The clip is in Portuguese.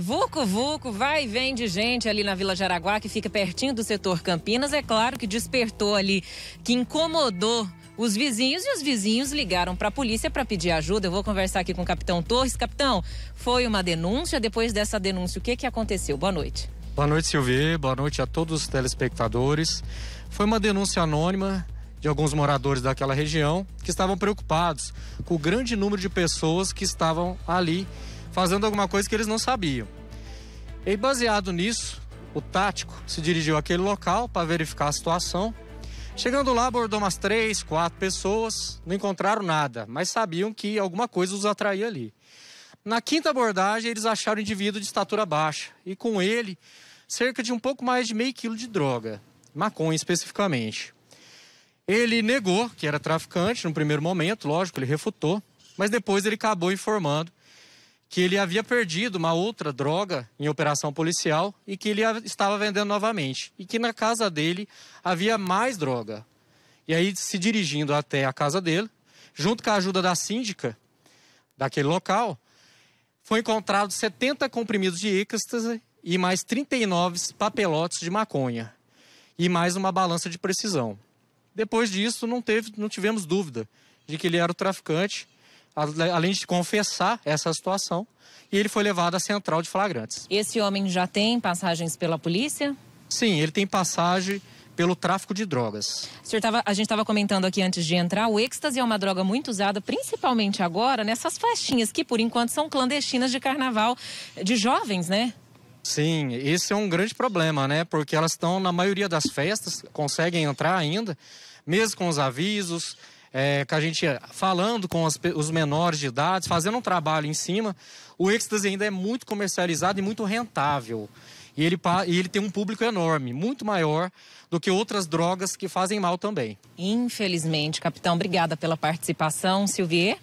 Vuco é, Vuco, vai e vem de gente ali na Vila Jaraguá, que fica pertinho do setor Campinas. É claro que despertou ali, que incomodou os vizinhos e os vizinhos ligaram para a polícia para pedir ajuda. Eu vou conversar aqui com o capitão Torres. Capitão, foi uma denúncia. Depois dessa denúncia, o que, que aconteceu? Boa noite. Boa noite, Silvia. Boa noite a todos os telespectadores. Foi uma denúncia anônima de alguns moradores daquela região que estavam preocupados com o grande número de pessoas que estavam ali fazendo alguma coisa que eles não sabiam. E baseado nisso, o tático se dirigiu àquele local para verificar a situação. Chegando lá, abordou umas três, quatro pessoas, não encontraram nada, mas sabiam que alguma coisa os atraía ali. Na quinta abordagem, eles acharam o indivíduo de estatura baixa e com ele cerca de um pouco mais de meio quilo de droga, maconha especificamente. Ele negou que era traficante no primeiro momento, lógico, ele refutou, mas depois ele acabou informando que ele havia perdido uma outra droga em operação policial e que ele estava vendendo novamente. E que na casa dele havia mais droga. E aí, se dirigindo até a casa dele, junto com a ajuda da síndica daquele local, foi encontrado 70 comprimidos de êxtase e mais 39 papelotes de maconha e mais uma balança de precisão. Depois disso, não, teve, não tivemos dúvida de que ele era o traficante além de confessar essa situação, e ele foi levado à central de flagrantes. Esse homem já tem passagens pela polícia? Sim, ele tem passagem pelo tráfico de drogas. Tava, a gente estava comentando aqui antes de entrar, o êxtase é uma droga muito usada, principalmente agora, nessas festinhas que, por enquanto, são clandestinas de carnaval de jovens, né? Sim, esse é um grande problema, né? Porque elas estão na maioria das festas, conseguem entrar ainda, mesmo com os avisos, é, que a gente falando com as, os menores de idade, fazendo um trabalho em cima, o êxtase ainda é muito comercializado e muito rentável. E ele, e ele tem um público enorme, muito maior do que outras drogas que fazem mal também. Infelizmente, capitão, obrigada pela participação. Silvier?